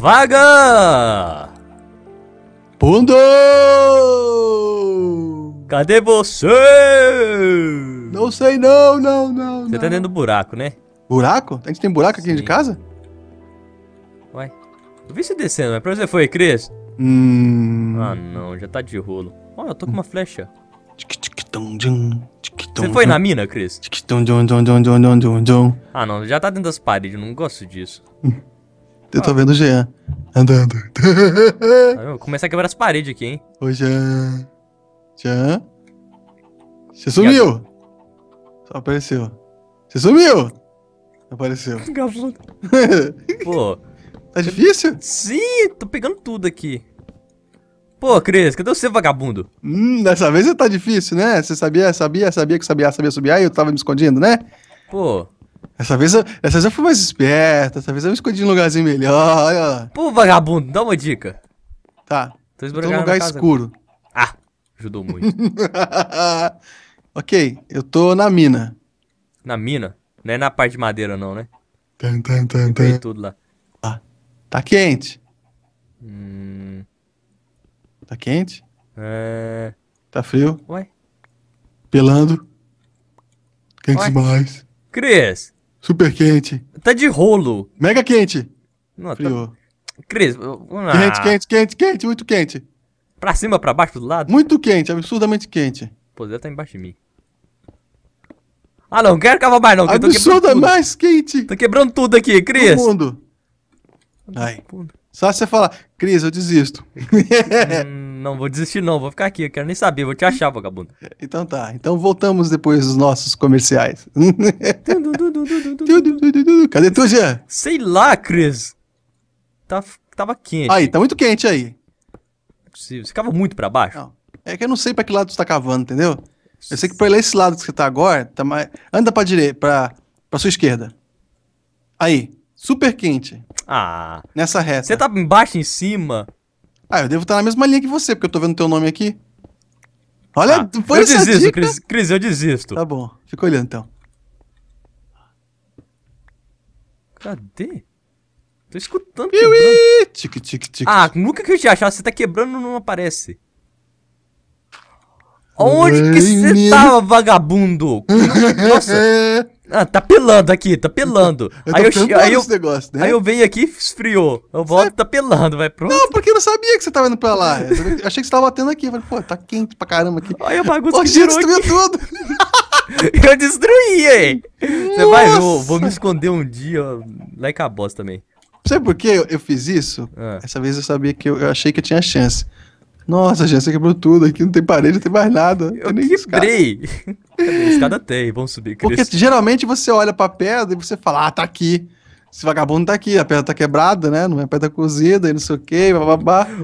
vaga! bundo, Cadê você? Não sei não, não, não. Você tá não. tá dentro do buraco, né? Buraco? A gente tem buraco aqui dentro de casa? Ué. Eu vi você descendo, mas pra onde você foi, Cris? Hum... Ah, não, já tá de rolo. Olha, eu tô com uma flecha. Você foi na mina, Cris? Ah, não, já tá dentro das paredes, não gosto disso. Eu tô vendo o Jean andando. Começa a quebrar as paredes aqui, hein? Ô, Jean. Jean. Você sumiu! Só apareceu. Você sumiu! Apareceu. Pô. Tá difícil? Sim, tô pegando tudo aqui. Pô, Cris, cadê você, vagabundo? Hum, dessa vez tá difícil, né? Você sabia, sabia, sabia que sabia, sabia subir, aí eu tava me escondendo, né? Pô. Essa vez, eu, essa vez eu fui mais esperto, essa vez eu escondi um lugarzinho melhor, Pô, vagabundo, dá uma dica. Tá. Tô em um lugar escuro. Ah, ajudou muito. ok, eu tô na mina. Na mina? Não é na parte de madeira, não, né? Tem, tem, tem, tem. tudo lá. Ah, tá quente. Hum... Tá quente? É... Tá frio? Ué? Pelando. Quente Ué? demais. Cris. Super quente. Tá de rolo. Mega quente. Não, tá- Friou. Tá... Cris, vamos lá. Quente, quente, quente, quente, muito quente. Pra cima, pra baixo, do lado? Muito quente, absurdamente quente. Pô, deve estar tá embaixo de mim. Ah, não, quero cavar mais não. Que Absurda é mais quente. Tô quebrando tudo aqui, Cris. Todo mundo. Ai. Só você falar, Cris, eu desisto. Hum não vou desistir não, vou ficar aqui, eu quero nem saber, vou te achar, vagabundo. Então tá, então voltamos depois dos nossos comerciais. Cadê tu, Jean? Sei lá, Cris. Tá, tava quente. Aí, tá muito quente aí. Não é possível, você cava muito pra baixo? Não, é que eu não sei pra que lado você tá cavando, entendeu? Eu sei que pra esse lado que você tá agora, tá mais... anda pra direita, pra, pra sua esquerda. Aí, super quente. Ah. Nessa reta. Você tá embaixo em cima... Ah, eu devo estar na mesma linha que você, porque eu tô vendo teu nome aqui. Olha, ah, foi eu essa desisto, dica? Cris, Cris, eu desisto. Tá bom, fica olhando então. Cadê? Tô escutando. Iui! Tic, tic, tic. Ah, nunca que eu te achava, você tá quebrando não aparece. Onde que você tava, vagabundo? Nossa. Ah, tá pelando aqui, tá pelando. Eu aí, eu, aí, eu, negócio, né? aí eu venho aqui e esfriou. Eu volto, Sabe? tá pelando, vai pronto. Não, porque eu não sabia que você tava indo pra lá. Eu achei que você tava batendo aqui. Eu falei, pô, tá quente pra caramba aqui. Olha a bagunça Hoje que destruiu aqui. tudo. eu destruí, hein? Você vai, eu vou me esconder um dia, Lá like a bosta também. Sabe por que eu, eu fiz isso? Ah. Essa vez eu sabia que eu, eu achei que eu tinha chance. Nossa, gente, você quebrou tudo. Aqui não tem parede, não tem mais nada. Eu nem quebrei. Escada. Cadê? tem, vamos subir. Porque geralmente você olha pra pedra e você fala, ah, tá aqui. Esse vagabundo tá aqui, a pedra tá quebrada, né? Não é pedra cozida e não sei o que,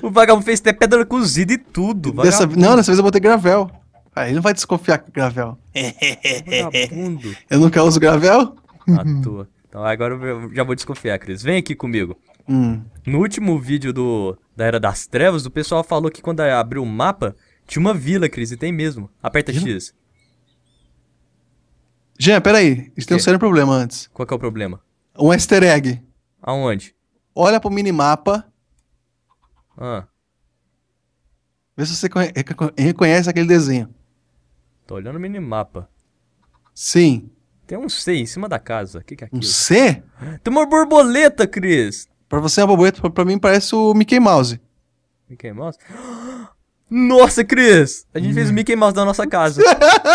O vagabundo fez até pedra cozida e tudo. Dessa, não, dessa vez eu botei gravel. Aí ah, ele não vai desconfiar com gravel. Vagabundo. Eu nunca uso gravel? À toa. Então agora eu já vou desconfiar, Cris. Vem aqui comigo. Hum. No último vídeo do da Era das Trevas, o pessoal falou que quando abriu o mapa, tinha uma vila, Cris, e tem mesmo. Aperta X. Jean, peraí. Isso tem um sério problema antes. Qual que é o problema? Um easter egg. Aonde? Olha pro minimapa. Ah. Vê se você reconhece aquele desenho. Tô olhando o minimapa. Sim. Tem um C em cima da casa. O que, que é aquilo? Um C? Tem uma borboleta, Cris. Pra você é uma borboleta, pra mim parece o Mickey Mouse. Mickey Mouse? Nossa, Cris! A gente hum. fez o hum. Mickey Mouse da nossa casa.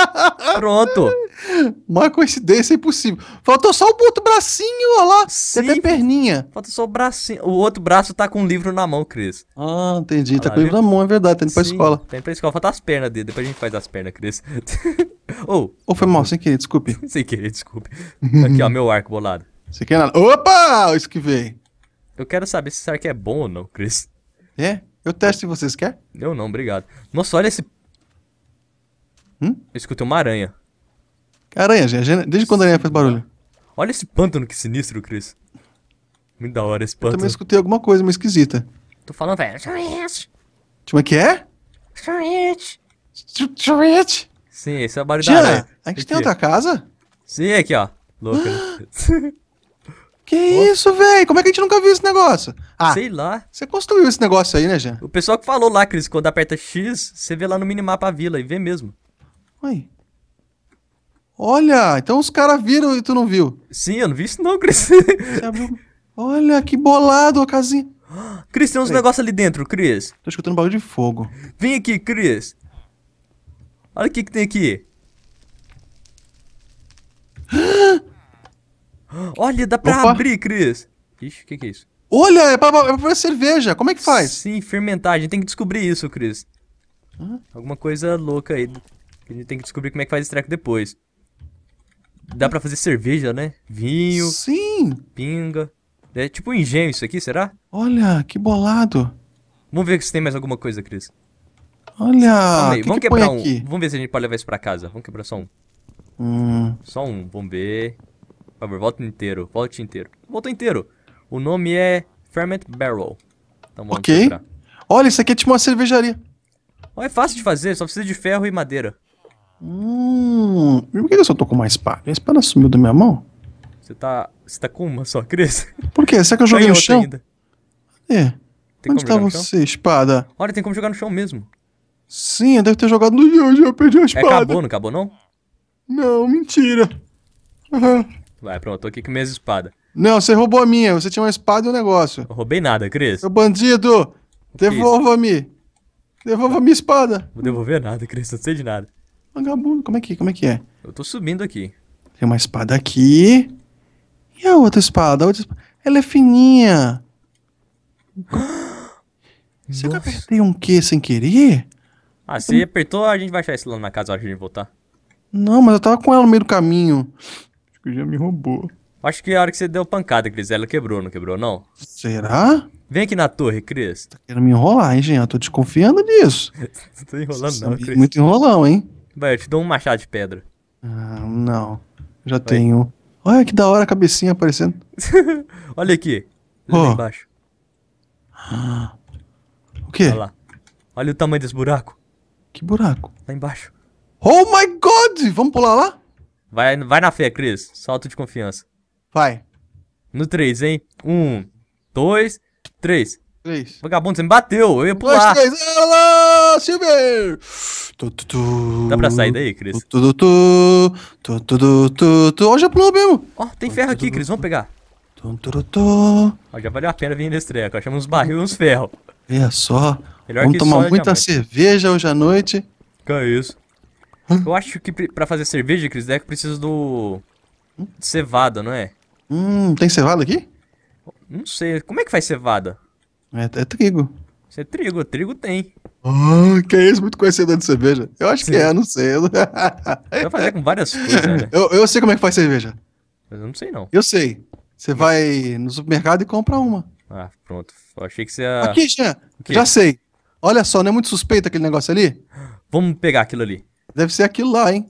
Pronto. Uma coincidência impossível. Faltou só o outro bracinho, olha lá. Sim, Tem até perninha. Faltou só o bracinho. O outro braço tá com um livro na mão, Cris. Ah, entendi. Olha tá lá, com o livro na mão, é verdade. Tá indo pra Sim, escola. Tá indo pra escola. Falta as pernas dele. Depois a gente faz as pernas, Cris. Ou. oh, oh, foi mal, sem querer, desculpe. sem querer, desculpe. Aqui, ó, meu arco bolado. Sem querer nada. Opa! Isso que veio. Eu quero saber se esse arco é bom ou não, Chris. É? Eu testo se vocês querem. Eu não, obrigado. Nossa, olha esse... Hum? Eu escutei uma aranha. Aranha, gente. Desde quando a aranha faz barulho? Olha esse pântano que sinistro, Chris. Muito da hora esse pântano. Eu também escutei alguma coisa, meio esquisita. Tô falando, velho. Como tipo, é que é? Chuit. Sim, esse é o barulho Tia, da aranha. a gente tem outra casa? Sim, aqui, ó. Louca. Que Pô. isso, velho? Como é que a gente nunca viu esse negócio? Ah, sei lá. Você construiu esse negócio aí, né, Jean? O pessoal que falou lá, Cris, quando aperta X, você vê lá no minimapa a vila e vê mesmo. Oi. Olha, então os caras viram e tu não viu. Sim, eu não vi isso não, Cris. Abriu... Olha, que bolado a casinha. Cris, tem uns negócios ali dentro, Cris. Tô escutando um barulho de fogo. Vem aqui, Cris. Olha o que que tem aqui. Olha, dá pra Opa. abrir, Cris. Ixi, o que, que é isso? Olha, é pra, é pra cerveja. Como é que faz? Sim, fermentar. A gente tem que descobrir isso, Cris. Hã? Alguma coisa louca aí. A gente tem que descobrir como é que faz esse treco depois. Dá pra fazer cerveja, né? Vinho. Sim. Pinga. É tipo um engenho isso aqui, será? Olha, que bolado. Vamos ver se tem mais alguma coisa, Cris. Olha, que vamos que quebrar um. Aqui? Vamos ver se a gente pode levar isso pra casa. Vamos quebrar só um. Hum. Só um, vamos ver. Por favor, volta inteiro. Volte inteiro. Volta inteiro. O nome é Ferment Barrel. Então vamos Ok. comprar. Olha, isso aqui é tipo uma cervejaria. é fácil de fazer, só precisa de ferro e madeira. Hum. Por que eu só tô com uma espada? A espada sumiu da minha mão? Você tá. Você tá com uma só, Cris? Por quê? Será que eu joguei no chão? ainda. É. Tem Onde como tá jogar no chão? você, espada? Olha, tem como jogar no chão mesmo. Sim, eu devo ter jogado no chão, já perdi a É, acabou, não acabou não? Não, mentira. Ah, Vai, pronto, tô aqui com minhas espadas. Não, você roubou a minha. Você tinha uma espada e um negócio. Eu roubei nada, Cris. Seu bandido! É devolva-me! Devolva minha espada! vou devolver nada, Cris. Não sei de nada. Vagabundo, como é que, como é, que é? Eu tô subindo aqui. Tem uma espada aqui. E a outra espada? A outra espada. Ela é fininha. Você que apertei um Q sem querer? Ah, você eu... apertou, a gente vai achar esse lá na casa a hora de voltar. Não, mas eu tava com ela no meio do caminho que já me roubou. Acho que a hora que você deu pancada, Cris, ela quebrou, não quebrou, não? Será? Vem aqui na torre, Cris. Tá querendo me enrolar, hein, gente? Eu tô desconfiando disso. tô tá enrolando, não, Cris. Muito enrolão, hein? Vai, eu te dou um machado de pedra. Ah, não. Já Vai. tenho. Olha que da hora a cabecinha aparecendo. Olha aqui. Olha oh. embaixo. O quê? Olha lá. Olha o tamanho desse buraco. Que buraco? Lá embaixo. Oh my god! Vamos pular lá? Vai, vai na fé, Cris. Salto de confiança. Vai. No 3, hein? 1, 2, 3. 3. Vagabundo, você me bateu. Eu ia pular. 2, 3. Olá, Silver! Dá pra sair daí, Cris? Ó, já pulou mesmo. Ó, tem ferro aqui, Cris. Vamos pegar. Ó, já valeu a pena vir nesse treco. Achamos uns barril e uns ferros. Olha só. Melhor Vamos tomar muita cerveja hoje à noite. Que é isso. Eu acho que para fazer cerveja, Cris, é que precisa do. De hum? cevada, não é? Hum, tem cevada aqui? Não sei. Como é que faz cevada? É, é trigo. Isso é trigo, trigo tem. Ah, que é isso, muito conhecedor de cerveja. Eu acho Sim. que é, não sei. Vai fazer com várias coisas, né? eu, eu sei como é que faz cerveja. Mas eu não sei, não. Eu sei. Você hum. vai no supermercado e compra uma. Ah, pronto. Eu achei que você ia... Aqui, Jean. Já sei. Olha só, não é muito suspeito aquele negócio ali? Vamos pegar aquilo ali. Deve ser aquilo lá, hein?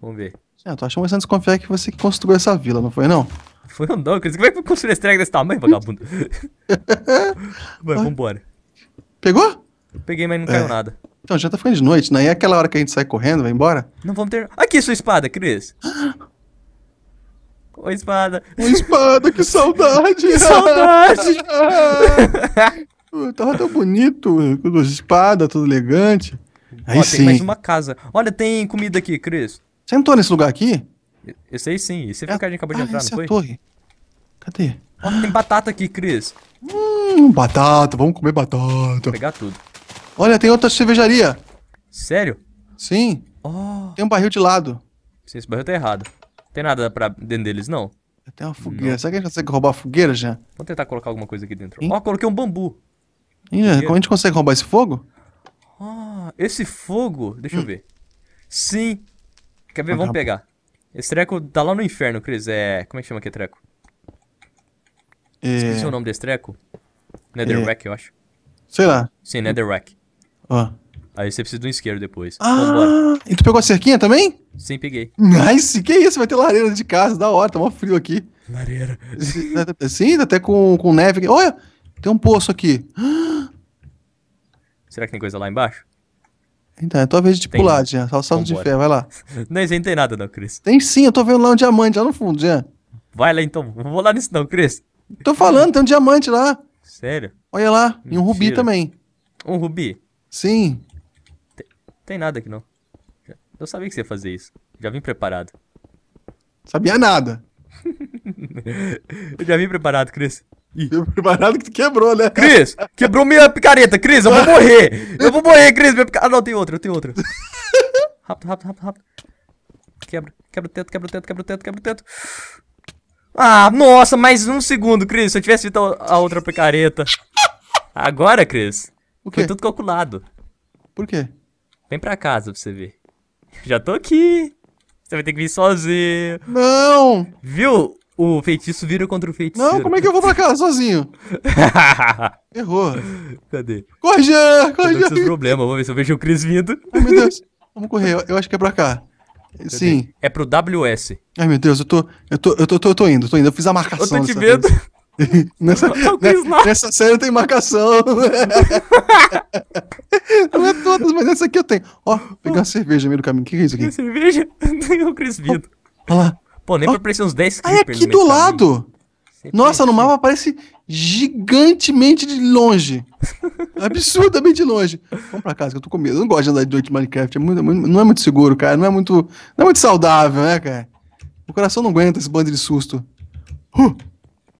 Vamos ver. Ah, tô achando você não desconfiar que você que construiu essa vila, não foi não? Foi não, não. Como é que construí esse treco desse tamanho, vagabundo? Vai, vambora. Pegou? peguei, mas não caiu é. nada. Então, já tá ficando de noite, né? E é aquela hora que a gente sai correndo, vai embora? Não vamos ter... Aqui, sua espada, Cris. Oi, espada. Oi, espada, que saudade. que saudade. tava tão bonito, com duas espadas, tudo elegante. Aí Ó, sim. tem mais uma casa. Olha, tem comida aqui, Cris. Você entrou nesse lugar aqui? Esse aí sim. Esse é... fica a gente acabou de ah, entrar, não foi? É a torre. Cadê? Ó, tem batata aqui, Cris. Hum, batata. Vamos comer batata. Vou pegar tudo. Olha, tem outra cervejaria. Sério? Sim. Oh. Tem um barril de lado. Esse barril tá errado. tem nada pra dentro deles, não? Tem uma fogueira. Não. Será que a gente consegue roubar a fogueira já? Vamos tentar colocar alguma coisa aqui dentro. Ó, oh, coloquei um bambu. Ih, como a gente consegue roubar esse fogo? esse fogo. Deixa eu hum. ver. Sim. Quer ver? Ah, Vamos tá. pegar. Esse treco tá lá no inferno, Cris. É. Como é que chama aqui, treco? É... Esqueci o nome desse treco. Netherrack, é... eu acho. Sei lá. Sim, Netherrack. Ó. Oh. Aí você precisa de um isqueiro depois. Ah, Vambora. e tu pegou a cerquinha também? Sim, peguei. Nice, que isso, vai ter lareira de casa, da hora, tá mó frio aqui. Lareira. Sim, né, né, até com, com neve. Olha, tem um poço aqui. Será que tem coisa lá embaixo? Então, é tua vez de pular, Jean. Só salto de fé, vai lá. Não isentei nada, não, Cris. Tem sim, eu tô vendo lá um diamante lá no fundo, Jean. Vai lá então, não vou lá nisso não, Cris. Tô falando, tem um diamante lá. Sério? Olha lá, Mentira. e um rubi também. Um rubi? Sim. Tem, tem nada aqui não. Eu sabia que você ia fazer isso. Já vim preparado. Sabia nada. eu já vim preparado, Cris. Ih. Mais nada que tu quebrou, né? Cris, quebrou minha picareta. Cris, eu vou morrer. Eu vou morrer, Cris. Minha picareta. Ah, não, tem outra, eu tenho outra. rápido, rápido, rápido, rápido. Quebra, quebra o teto, quebra o teto, quebra o teto, quebra o teto. Ah, nossa, mais um segundo, Cris. Se eu tivesse feito a outra picareta. Agora, Cris. O quê? Foi tudo calculado. Por quê? Vem pra casa pra você ver. Já tô aqui. Você vai ter que vir sozinho. Não! Viu? O feitiço vira contra o feitiço. Não, como é que eu vou pra casa sozinho? Errou. Cadê? Corre, Jean! Corre, Jean! Não problema, vamos ver se eu vejo o Cris vindo. Ai, oh, meu Deus. Vamos correr, eu, eu acho que é pra cá. Cadê? Sim. É pro WS. Ai, meu Deus, eu tô, eu tô, eu tô, eu tô, eu tô indo, tô indo. Eu fiz a marcação. Eu tô te vendo. nessa, né, nessa série tem marcação. não é todas, mas essa aqui eu tenho. Ó, pegar uma cerveja no meio do caminho. O que, que é isso aqui? Cerveja? Tem o Cris vindo. Olha lá. Pô, nem oh. aparecer uns 10 creepers. Ah, é aqui do lado! Nossa, no mapa aparece gigantemente de longe. Absurdamente de longe. Vamos pra casa que eu tô com medo. Eu não gosto de andar de noite Minecraft. É, é muito, não é muito seguro, cara. Não é muito, não é muito saudável, né, cara? O coração não aguenta esse bando de susto. Uh!